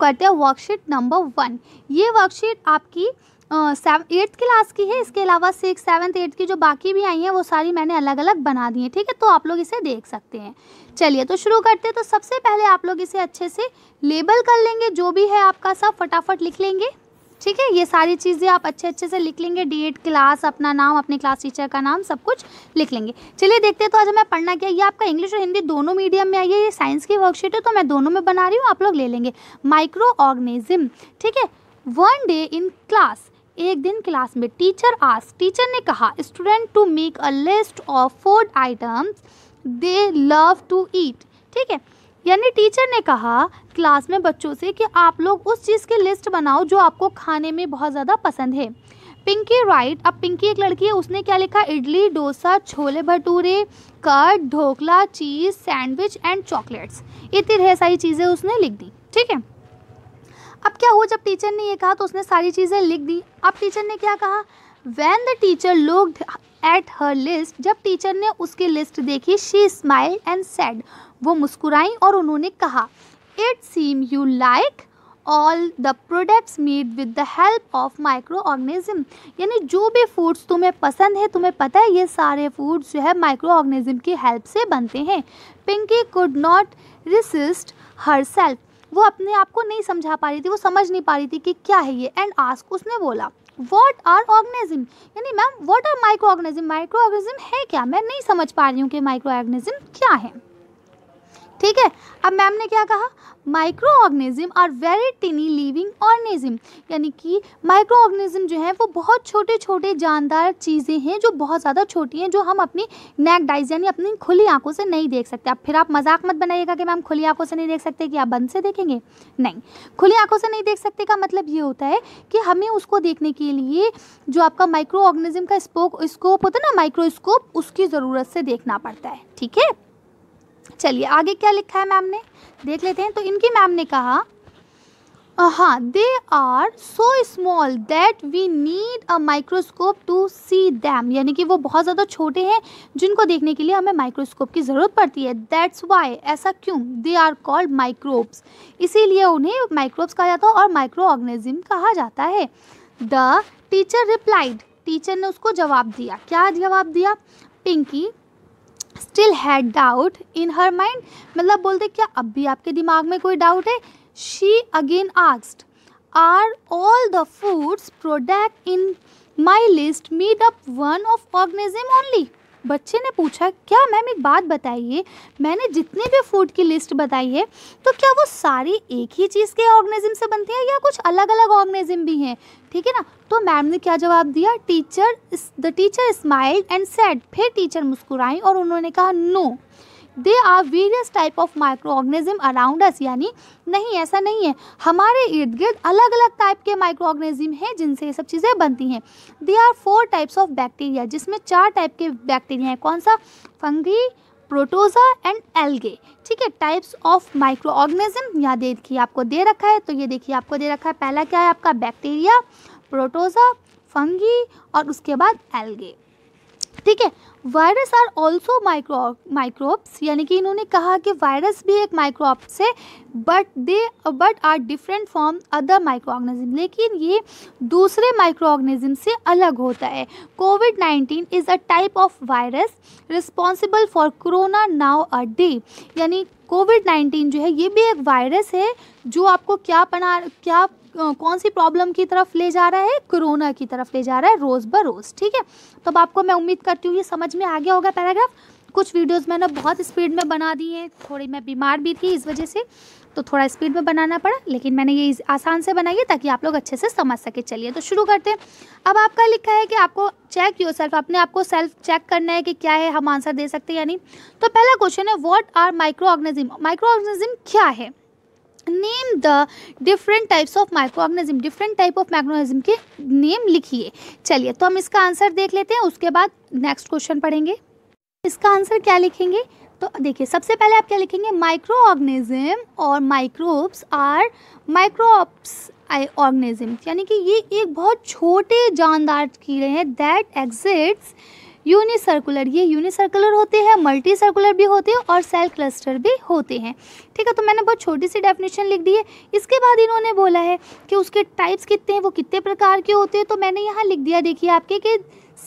करते हैं worksheet number one ये वर्कशीट आपकी एट्थ क्लास की है इसके अलावा सिक्स सेवन्थ एट्थ की जो बाकी भी आई हैं वो सारी मैंने अलग अलग बना दी हैं ठीक है तो आप लोग इसे देख सकते हैं चलिए तो शुरू करते हैं तो सबसे पहले आप लोग इसे अच्छे से लेबल कर लेंगे जो भी है आपका सब फटाफट लिख लेंगे ठीक है ये सारी चीज़ें आप अच्छे अच्छे से लिख लेंगे डेट क्लास अपना नाम अपने क्लास टीचर का नाम सब कुछ लिख लेंगे चलिए देखते हैं तो आज मैं पढ़ना क्या ये आपका इंग्लिश और हिंदी दोनों मीडियम में आइए ये साइंस की वर्कशीट है तो मैं दोनों में बना रही हूँ आप लोग ले लेंगे माइक्रो ऑर्गेनिज्म ठीक है वन डे इन क्लास एक दिन क्लास में टीचर आस टीचर ने कहा student to make a list of food items they love to eat ठीक है यानी टीचर ने कहा क्लास में बच्चों से कि आप लोग उस चीज़ की लिस्ट बनाओ जो आपको खाने में बहुत ज़्यादा पसंद है पिंकी राइट अब पिंकी एक लड़की है उसने क्या लिखा idli dosa chole bhature curd dhokla cheese sandwich and chocolates इतनी ढेर सारी चीज़ें उसने लिख दी ठीक है अब क्या हुआ जब टीचर ने ये कहा तो उसने सारी चीज़ें लिख दी अब टीचर ने क्या कहा when the teacher looked at her list जब टीचर ने उसकी लिस्ट देखी शी स्माइल एंड सेड वो मुस्कुराई और उन्होंने कहा it seems you like all the products made with the help of microorganism यानी जो भी फूड्स तुम्हें पसंद है तुम्हें पता है ये सारे फूड्स जो है माइक्रो ऑर्गेनिज्म की हेल्प से बनते हैं Pinky could not resist herself वो अपने आप को नहीं समझा पा रही थी वो समझ नहीं पा रही थी कि क्या है ये एंड आस्क उसने बोला वॉट आर ऑर्गेनिज्म यानी ma'am what are microorganism microorganism है क्या मैं नहीं समझ पा रही हूँ कि माइक्रो ऑर्गेनिज्म क्या है ठीक है अब मैम ने क्या कहा microorganism are very tiny living organism यानी कि माइक्रो ऑर्गेनिज्म जो है वो बहुत छोटे छोटे जानदार चीज़ें हैं जो बहुत ज़्यादा छोटी हैं जो हम अपनी नेक डाइज यानी अपनी खुली आंखों से नहीं देख सकते अब फिर आप मजाक मत बनाइएगा कि मैम खुली आंखों से नहीं देख सकते कि आप बंद से देखेंगे नहीं खुली आंखों से नहीं देख सकते का मतलब ये होता है कि हमें उसको देखने के लिए जो आपका माइक्रो ऑर्गेनिज्म का स्पोक स्कोप होता है ना माइक्रोस्कोप उसकी ज़रूरत से देखना पड़ता है ठीक है चलिए आगे क्या लिखा है मैम ने देख लेते हैं तो इनकी मैम ने कहा हाँ they are so small that we need a microscope to see them यानी कि वो बहुत ज़्यादा छोटे हैं जिनको देखने के लिए हमें माइक्रोस्कोप की ज़रूरत पड़ती है दैट्स वाई ऐसा क्यों दे आर कॉल्ड माइक्रोब्स इसीलिए उन्हें माइक्रोब्स कहा जाता है और माइक्रो ऑर्गेनिज्म कहा जाता है द टीचर रिप्लाइड टीचर ने उसको जवाब दिया क्या जवाब दिया Pinky still had doubt in her mind मतलब बोलते क्या अब भी आपके दिमाग में कोई डाउट है she again asked are all the foods product in my list made up one of organism only बच्चे ने पूछा क्या मैम एक बात बताइए मैंने जितने भी फूड की लिस्ट बताई है तो क्या वो सारी एक ही चीज़ के ऑर्गेनिज्म से बनती हैं या कुछ अलग अलग ऑर्गेनिज्म भी हैं ठीक है ना तो मैम ने क्या जवाब दिया teacher the teacher smiled and said फिर टीचर मुस्कुराई और उन्होंने कहा no no. There are various type of organism around us यानी नहीं ऐसा नहीं है हमारे इर्द गिर्द अलग अलग टाइप के माइक्रो ऑर्गेनिज्म हैं जिनसे ये सब चीज़ें बनती हैं there are four types of bacteria जिसमें चार टाइप के बैक्टीरिया हैं कौन सा फंगी प्रोटोजा एंड एल्गे ठीक है टाइप्स ऑफ माइक्रो ऑर्गेनिज्म यहाँ देखिए आपको दे रखा है तो ये देखिए आपको दे रखा है पहला क्या है आपका बैक्टीरिया प्रोटोजा फंगी और उसके बाद एल्गे ठीक है virus are also micro microbes यानी कि इन्होंने कहा कि वायरस भी एक माइक्रोब से but they but are different from other microorganism लेकिन ये दूसरे माइक्रो ऑर्गेनिज्म से अलग होता है COVID nineteen is a type of virus responsible for corona nowadays यानी कोविड नाइन्टीन जो है ये भी एक वायरस है जो आपको क्या पना क्या कौन सी प्रॉब्लम की तरफ ले जा रहा है कोरोना की तरफ ले जा रहा है रोज़ ब रोज़ ठीक है तो अब आपको मैं उम्मीद करती हूँ ये समझ में आ गया होगा पैराग्राफ कुछ वीडियोस मैंने बहुत स्पीड में बना दी हैं थोड़ी मैं बीमार भी थी इस वजह से तो थोड़ा स्पीड में बनाना पड़ा लेकिन मैंने ये आसान से बनाई है ताकि आप लोग अच्छे से समझ सके चलिए तो शुरू करते हैं अब आपका लिखा है कि आपको चेक योर सेल्फ अपने आपको सेल्फ चेक करना है कि क्या है हम आंसर दे सकते हैं या नहीं तो पहला क्वेश्चन है what are microorganism microorganism क्या है name the different types of microorganism different type of microorganism के नेम लिखिए चलिए तो हम इसका आंसर देख लेते हैं उसके बाद नेक्स्ट क्वेश्चन पढ़ेंगे इसका आंसर क्या लिखेंगे तो देखिए सबसे पहले आप क्या लिखेंगे माइक्रो ऑर्गेनिज्म और माइक्रोब्स आर माइक्रोब्स ऑर्गेनिज्म यानी कि ये एक बहुत छोटे जानदार कीड़े हैं दैट एग्जिट्स यूनिसर्कुलर ये यूनिसर्कुलर होते हैं मल्टी सर्कुलर भी होते हैं और सेल क्लस्टर भी होते हैं ठीक है तो मैंने बहुत छोटी सी डेफिनेशन लिख दी है इसके बाद इन्होंने बोला है कि उसके टाइप्स कितने हैं वो कितने प्रकार के होते हैं तो मैंने यहाँ लिख दिया देखिए आपके कि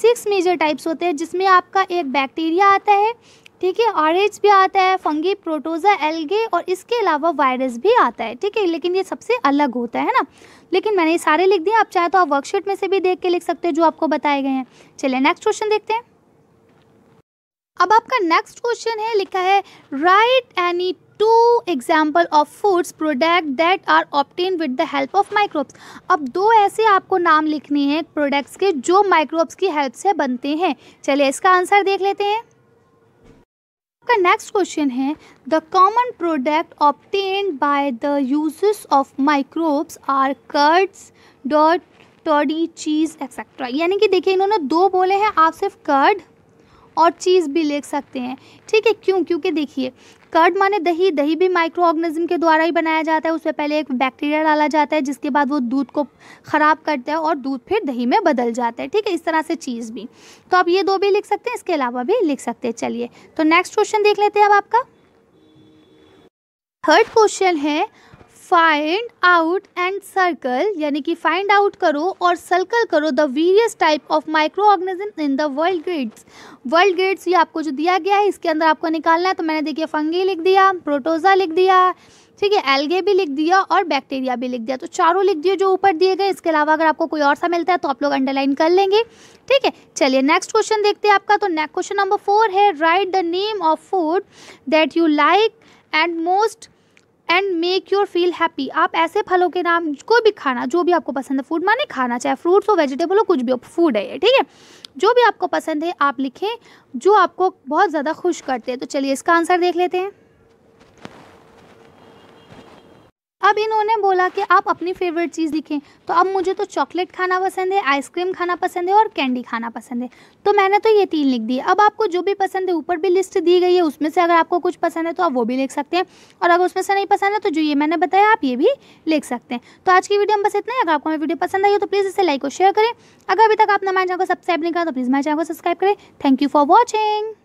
सिक्स मेजर टाइप्स होते हैं जिसमें आपका एक बैक्टीरिया आता है ठीक है ऑरेंज भी आता है फंगी प्रोटोजा एल्गे और इसके अलावा वायरस भी आता है ठीक है लेकिन ये सबसे अलग होता है ना लेकिन मैंने ये सारे लिख दिए आप चाहे तो आप वर्कशीट में से भी देख के लिख सकते हैं जो आपको बताए गए हैं चलिए नेक्स्ट क्वेश्चन देखते हैं अब आपका नेक्स्ट क्वेश्चन है लिखा है write any two example of foods product that are obtain with the help of microbes अब दो ऐसे आपको नाम लिखने हैं प्रोडक्ट्स के जो माइक्रोब्स की हेल्प से बनते हैं चलिए इसका आंसर देख लेते हैं आपका नेक्स्ट क्वेश्चन है the common product obtain by the uses of microbes are curds dot toddy cheese etcetera यानी कि देखिए इन्होंने दो बोले हैं आप सिर्फ कर्ड और चीज़ भी ले सकते हैं ठीक है क्यों क्योंकि देखिए कर्ड माने दही दही भी माइक्रो ऑर्गेनिज्म के द्वारा ही बनाया जाता है उसमें पहले एक बैक्टीरिया डाला जाता है जिसके बाद वो दूध को ख़राब करता है और दूध फिर दही में बदल जाता है ठीक है इस तरह से चीज़ भी तो आप ये दो भी लिख सकते हैं इसके अलावा भी लिख सकते हैं चलिए तो नेक्स्ट क्वेश्चन देख लेते हैं अब आपका थर्ड क्वेश्चन है फाइंड आउट एंड सर्कल यानी कि फाइंड आउट करो और सर्कल करो the various type of microorganism in the world grades world grades ये आपको जो दिया गया है इसके अंदर आपको निकालना है तो मैंने देखिए फंगी लिख दिया प्रोटोजा लिख दिया ठीक है एल्गे भी लिख दिया और बैक्टीरिया भी लिख दिया तो चारों लिख दिए जो ऊपर दिए गए इसके अलावा अगर आपको कोई और सा मिलता है तो आप लोग अंडरलाइन कर लेंगे ठीक है चलिए नेक्स्ट क्वेश्चन देखते हैं आपका तो नेक्स्ट क्वेश्चन नंबर फोर है write the name of food that you like and most and make your feel happy आप ऐसे फलों के नाम कोई भी खाना जो भी आपको पसंद है फूड माने खाना चाहे फ्रूट्स हो वेजिटेबल हो कुछ भी हो फूड है ये ठीक है जो भी आपको पसंद है आप लिखें जो आपको बहुत ज़्यादा खुश करते हैं तो चलिए इसका आंसर देख लेते हैं अब इन्होंने बोला कि आप अपनी फेवरेट चीज़ लिखें तो अब मुझे तो चॉकलेट खाना पसंद है आइसक्रीम खाना पसंद है और कैंडी खाना पसंद है तो मैंने तो ये तीन लिख दिए अब आपको जो भी पसंद है ऊपर भी लिस्ट दी गई है उसमें से अगर आपको कुछ पसंद है तो आप वो भी लिख सकते हैं और अगर उसमें से नहीं पसंद है तो जो ये मैंने बताया आप ये भी लिख सकते हैं तो आज की वीडियो में बस इतना ही अगर आपको मेरी वीडियो पसंद आई हो तो प्लीज़ इसे लाइक और शेयर करें अगर अभी तक आपने हमारे चैनल को सब्सक्राइब नहीं करा तो प्लीज़ हमारे चैनल को सब्सक्राइब करें थैंक यू फॉर वॉचिंग